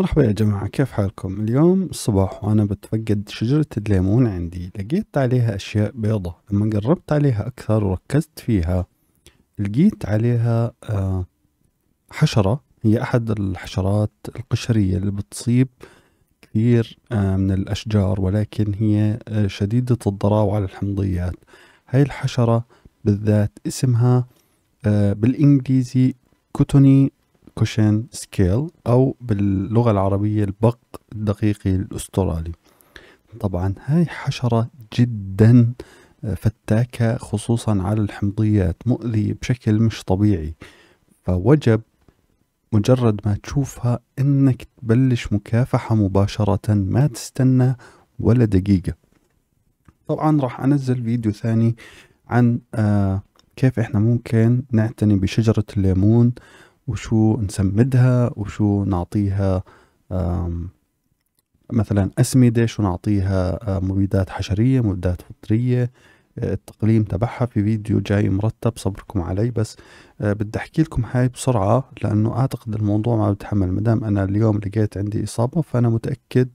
مرحبا يا جماعة كيف حالكم؟ اليوم الصباح وأنا بتفقد شجرة الليمون عندي لقيت عليها أشياء بيضة لما قربت عليها أكثر وركزت فيها لقيت عليها آه، حشرة هي أحد الحشرات القشرية اللي بتصيب كثير آه، من الأشجار ولكن هي آه، شديدة الضراوة على الحمضيات هاي الحشرة بالذات اسمها بالإنجليزي كوتوني كوشن سكيل أو باللغة العربية البق الدقيقي الأسترالي طبعا هاي حشرة جدا آه، فتاكة خصوصا على الحمضيات مؤذية بشكل مش طبيعي فوجب مجرد ما تشوفها انك تبلش مكافحة مباشرة ما تستنى ولا دقيقة طبعا راح انزل فيديو ثاني عن آه كيف احنا ممكن نعتني بشجرة الليمون وشو نسمدها وشو نعطيها مثلا أسمدة شو نعطيها آه، مبيدات حشرية مبيدات فطرية آه، التقليم تبعها في فيديو جاي مرتب صبركم علي بس آه، بدي احكي لكم هاي بسرعه لانه اعتقد الموضوع ما بتحمل مدام انا اليوم لقيت عندي اصابه فانا متاكد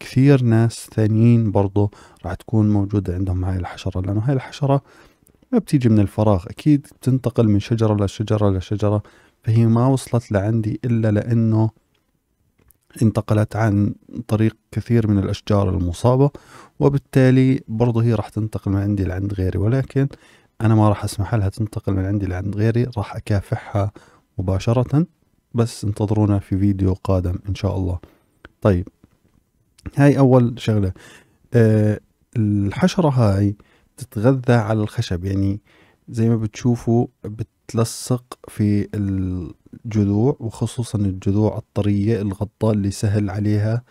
كثير ناس ثانيين برضو راح تكون موجوده عندهم هاي الحشره لانه هاي الحشره ما بتيجي من الفراغ اكيد بتنتقل من شجره لشجره لشجره فهي ما وصلت لعندي إلا لأنه انتقلت عن طريق كثير من الأشجار المصابة وبالتالي برضه هي راح تنتقل من عندي لعند غيري ولكن أنا ما راح أسمح لها تنتقل من عندي لعند غيري راح أكافحها مباشرة بس انتظرونا في فيديو قادم إن شاء الله طيب هاي أول شغلة أه الحشرة هاي تتغذى على الخشب يعني زي ما بتشوفوا بت تلصق في الجذوع وخصوصا الجذوع الطرية الغطاء اللي سهل عليها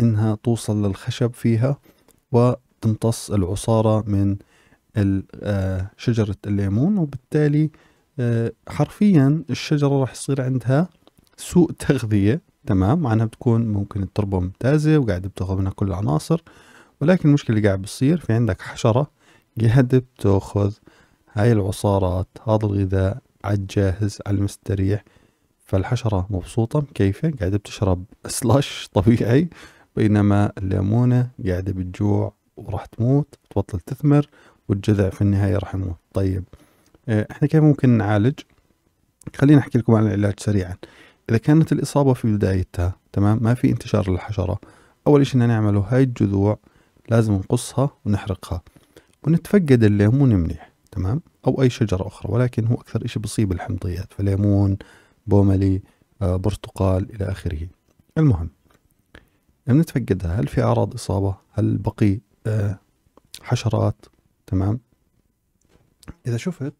انها توصل للخشب فيها وتمتص العصارة من آه، شجرة الليمون وبالتالي آه، حرفيا الشجرة راح يصير عندها سوء تغذية تمام مع انها بتكون ممكن التربة ممتازة وقاعدة بتاخذ منها كل العناصر ولكن المشكلة اللي قاعد بتصير في عندك حشرة قاعدة بتاخذ هاي العصارات هذا الغذاء عالجاهز على المستريح فالحشرة مبسوطة كيفة قاعدة بتشرب سلاش طبيعي بينما الليمونة قاعدة بتجوع وراح تموت تبطل تثمر والجذع في النهاية راح يموت طيب آه، احنا كيف ممكن نعالج خليني احكي لكم عن العلاج سريعا اذا كانت الاصابة في بدايتها تمام ما في انتشار للحشرة اول اشي نعمله هاي الجذوع لازم نقصها ونحرقها ونتفقد الليمون منيح تمام أو أي شجرة أخرى ولكن هو أكثر شيء بصيب الحمضيات فليمون بوملي آه، برتقال إلى آخره المهم بنتفقدها هل في أعراض إصابة هل بقي آه، حشرات تمام إذا شفت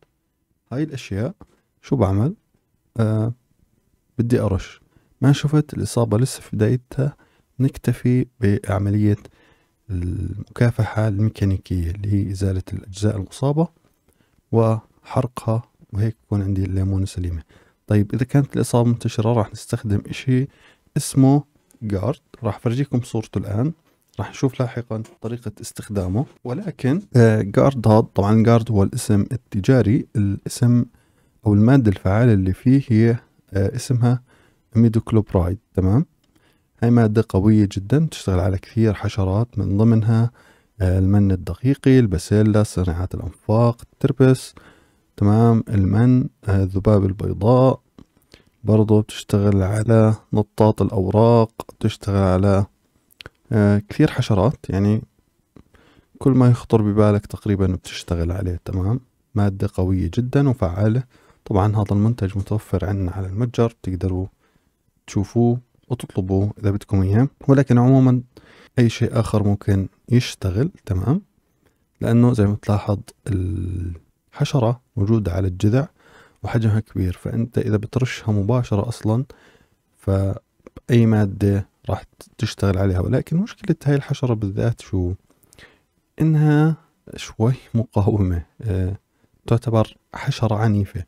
هاي الأشياء شو بعمل آه بدي أرش ما شفت الإصابة لسه في بدايتها نكتفي بعملية المكافحة الميكانيكية اللي هي إزالة الأجزاء المصابة وحرقها وهيك بكون عندي الليمونة سليمة طيب إذا كانت الإصابة منتشرة راح نستخدم إشي اسمه جارد راح أفرجيكم صورته الآن راح نشوف لاحقا طريقة استخدامه ولكن آه، جارد هاد طبعا جارد هو الاسم التجاري الاسم أو المادة الفعالة اللي فيه هي آه، اسمها ميدوكلوبرايد تمام هاي مادة قوية جدا تشتغل على كثير حشرات من ضمنها المن الدقيقي البسيلا صناعة الأنفاق التربس تمام المن آه، الذباب البيضاء برضو بتشتغل على نطاط الأوراق بتشتغل على آه، كثير حشرات يعني كل ما يخطر ببالك تقريبا بتشتغل عليه تمام مادة قوية جدا وفعالة طبعا هذا المنتج متوفر عندنا على المتجر تقدروا تشوفوه وتطلبوا اذا بدكم اياه ولكن عموما اي شيء اخر ممكن يشتغل تمام لانه زي ما تلاحظ الحشره موجوده على الجذع وحجمها كبير فانت اذا بترشها مباشره اصلا فاي ماده راح تشتغل عليها ولكن مشكله هاي الحشره بالذات شو انها شوي مقاومه أه تعتبر حشره عنيفه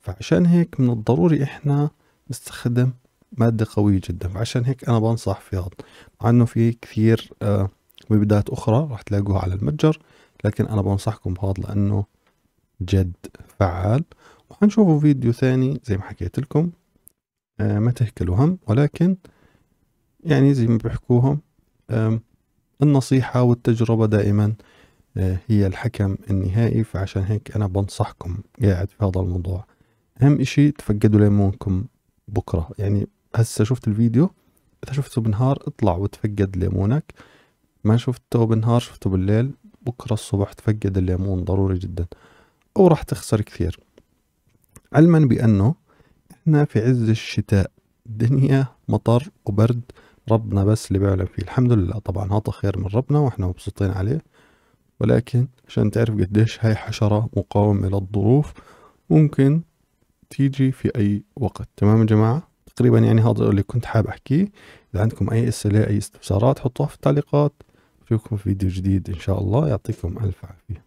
فعشان هيك من الضروري احنا نستخدم مادة قوية جدا فعشان هيك أنا بنصح هذا مع أنه في كثير ويبدات آه، أخرى راح تلاقوها على المتجر لكن أنا بنصحكم بهذا لأنه جد فعال وحنشوفوا فيديو ثاني زي ما حكيت لكم آه، ما تهكلوا هم ولكن يعني زي ما بيحكوهم آه، النصيحة والتجربة دائما هي الحكم النهائي فعشان هيك أنا بنصحكم قاعد في هذا الموضوع أهم إشي تفقدوا ليمونكم بكرة يعني هسه شفت الفيديو اذا شفته بالنهار اطلع وتفقد ليمونك ما شفته بالنهار شفته بالليل بكرة الصبح تفقد الليمون ضروري جدا أو راح تخسر كثير علما بأنه إحنا في عز الشتاء دنيا مطر وبرد ربنا بس اللي بيعلم فيه الحمد لله طبعا هذا خير من ربنا وإحنا مبسوطين عليه ولكن عشان تعرف قديش هاي حشرة مقاومة للظروف ممكن تيجي في أي وقت تمام يا جماعة تقريبا يعني هذا اللي كنت حاب احكيه اذا عندكم اي اسئله اي استفسارات حطوها في التعليقات اشوفكم في فيديو جديد ان شاء الله يعطيكم الف عافيه